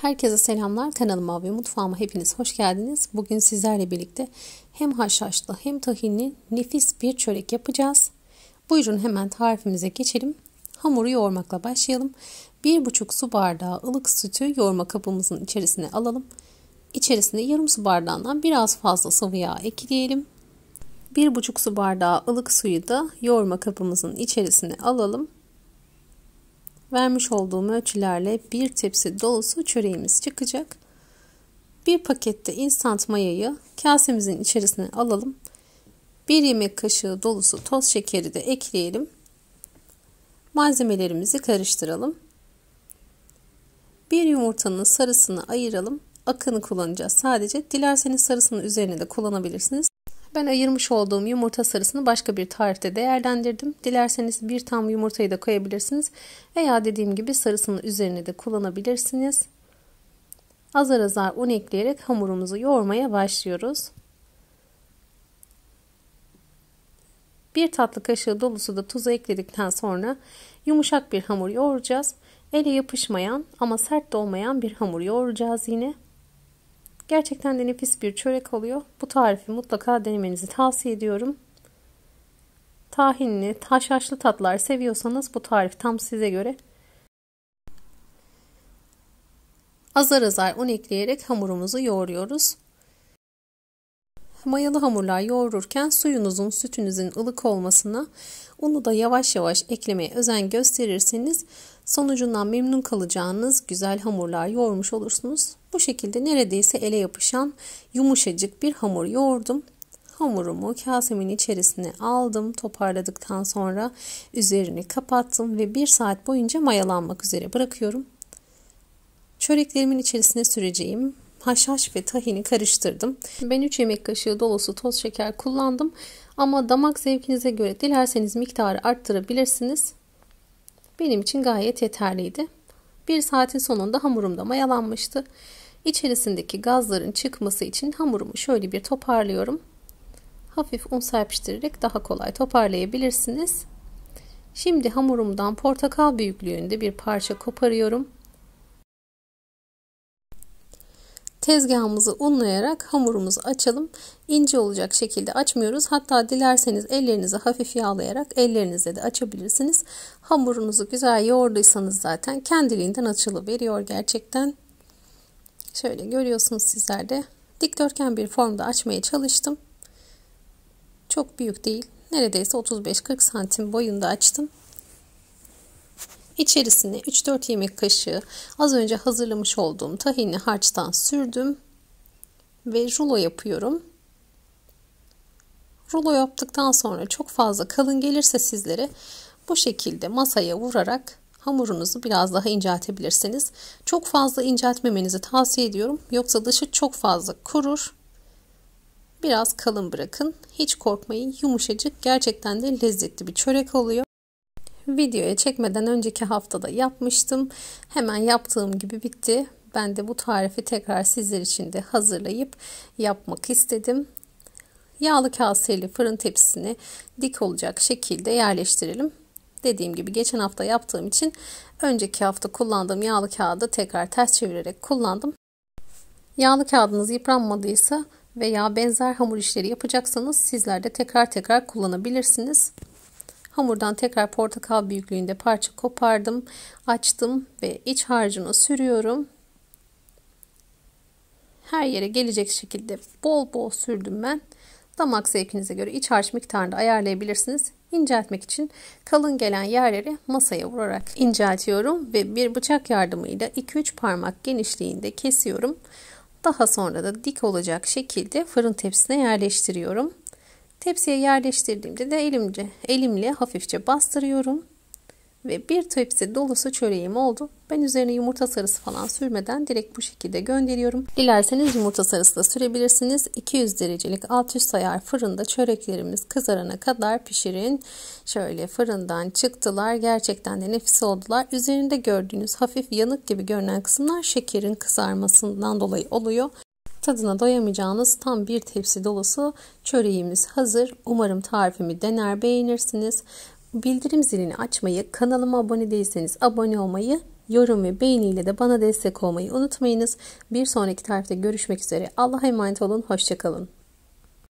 Herkese selamlar. Kanalıma ve mutfağıma hepiniz hoş geldiniz. Bugün sizlerle birlikte hem haşhaşlı hem tahinli nefis bir çörek yapacağız. Buyurun hemen tarifimize geçelim. Hamuru yoğurmakla başlayalım. 1,5 su bardağı ılık sütü yoğurma kabımızın içerisine alalım. İçerisine yarım su bardağından biraz fazla sıvı yağ ekleyelim. 1,5 su bardağı ılık suyu da yoğurma kabımızın içerisine alalım Vermiş olduğum ölçülerle bir tepsi dolusu çöreğimiz çıkacak. Bir pakette instant mayayı kasemizin içerisine alalım. Bir yemek kaşığı dolusu toz şekeri de ekleyelim. Malzemelerimizi karıştıralım. Bir yumurtanın sarısını ayıralım. Akını kullanacağız sadece. Dilerseniz sarısını üzerine de kullanabilirsiniz. Ben ayırmış olduğum yumurta sarısını başka bir tarifte değerlendirdim. Dilerseniz bir tam yumurtayı da koyabilirsiniz veya dediğim gibi sarısının üzerine de kullanabilirsiniz. Azar azar un ekleyerek hamurumuzu yoğurmaya başlıyoruz. Bir tatlı kaşığı dolusu da tuzu ekledikten sonra yumuşak bir hamur yoğuracağız. Ele yapışmayan ama sert de olmayan bir hamur yoğuracağız yine. Gerçekten de nefis bir çörek oluyor. Bu tarifi mutlaka denemenizi tavsiye ediyorum. Tahinli, haşhaşlı tatlar seviyorsanız bu tarif tam size göre. Azar azar un ekleyerek hamurumuzu yoğuruyoruz. Mayalı hamurlar yoğururken suyunuzun sütünüzün ılık olmasına unu da yavaş yavaş eklemeye özen gösterirseniz Sonucundan memnun kalacağınız güzel hamurlar yoğurmuş olursunuz. Bu şekilde neredeyse ele yapışan yumuşacık bir hamur yoğurdum. Hamurumu kasemin içerisine aldım. Toparladıktan sonra üzerini kapattım ve bir saat boyunca mayalanmak üzere bırakıyorum. Çöreklerimin içerisine süreceğim haşhaş ve tahini karıştırdım. Ben 3 yemek kaşığı dolusu toz şeker kullandım ama damak zevkinize göre dilerseniz miktarı arttırabilirsiniz benim için gayet yeterliydi. Bir saatin sonunda hamurum da mayalanmıştı. İçerisindeki gazların çıkması için hamurumu şöyle bir toparlıyorum. Hafif un serpiştirerek daha kolay toparlayabilirsiniz. Şimdi hamurumdan portakal büyüklüğünde bir parça koparıyorum. Tezgahımızı unlayarak hamurumuzu açalım. İnce olacak şekilde açmıyoruz. Hatta dilerseniz ellerinizi hafif yağlayarak ellerinizle de açabilirsiniz. Hamurunuzu güzel yoğurduysanız zaten kendiliğinden açılı veriyor gerçekten. Şöyle görüyorsunuz sizler de. Dikdörtgen bir formda açmaya çalıştım. Çok büyük değil. Neredeyse 35-40 santim boyunda açtım. İçerisine 3-4 yemek kaşığı az önce hazırlamış olduğum tahini harçtan sürdüm ve rulo yapıyorum. Rulo yaptıktan sonra çok fazla kalın gelirse sizlere bu şekilde masaya vurarak hamurunuzu biraz daha inceltebilirsiniz. Çok fazla inceltmemenizi tavsiye ediyorum. Yoksa dışı çok fazla kurur. Biraz kalın bırakın. Hiç korkmayın. Yumuşacık gerçekten de lezzetli bir çörek oluyor videoya çekmeden önceki haftada yapmıştım. Hemen yaptığım gibi bitti. Ben de bu tarifi tekrar sizler için de hazırlayıp yapmak istedim. Yağlı kaseli fırın tepsisini dik olacak şekilde yerleştirelim. Dediğim gibi geçen hafta yaptığım için önceki hafta kullandığım yağlı kağıdı tekrar ters çevirerek kullandım. Yağlı kağıdınız yıpranmadıysa veya benzer hamur işleri yapacaksanız sizler de tekrar tekrar kullanabilirsiniz. Hamurdan tekrar portakal büyüklüğünde parça kopardım. Açtım ve iç harcını sürüyorum. Her yere gelecek şekilde bol bol sürdüm ben. Damak zevkinize göre iç harç miktarını ayarlayabilirsiniz. İnceltmek için kalın gelen yerleri masaya vurarak inceltiyorum ve bir bıçak yardımıyla 2-3 parmak genişliğinde kesiyorum. Daha sonra da dik olacak şekilde fırın tepsisine yerleştiriyorum. Tepsiye yerleştirdiğimde de elimce, elimle hafifçe bastırıyorum. Ve bir tepsi dolusu çöreğim oldu. Ben üzerine yumurta sarısı falan sürmeden direkt bu şekilde gönderiyorum. Dilerseniz yumurta sarısı da sürebilirsiniz. 200 derecelik alt üst ayar fırında çöreklerimiz kızarana kadar pişirin. Şöyle fırından çıktılar. Gerçekten de nefis oldular. Üzerinde gördüğünüz hafif yanık gibi görünen kısımlar şekerin kızarmasından dolayı oluyor. Tadına doyamayacağınız tam bir tepsi dolusu çöreğimiz hazır. Umarım tarifimi dener beğenirsiniz. Bildirim zilini açmayı, kanalıma abone değilseniz abone olmayı, yorum ve beğeniyle de bana destek olmayı unutmayınız. Bir sonraki tarifte görüşmek üzere. Allah'a emanet olun, hoşçakalın.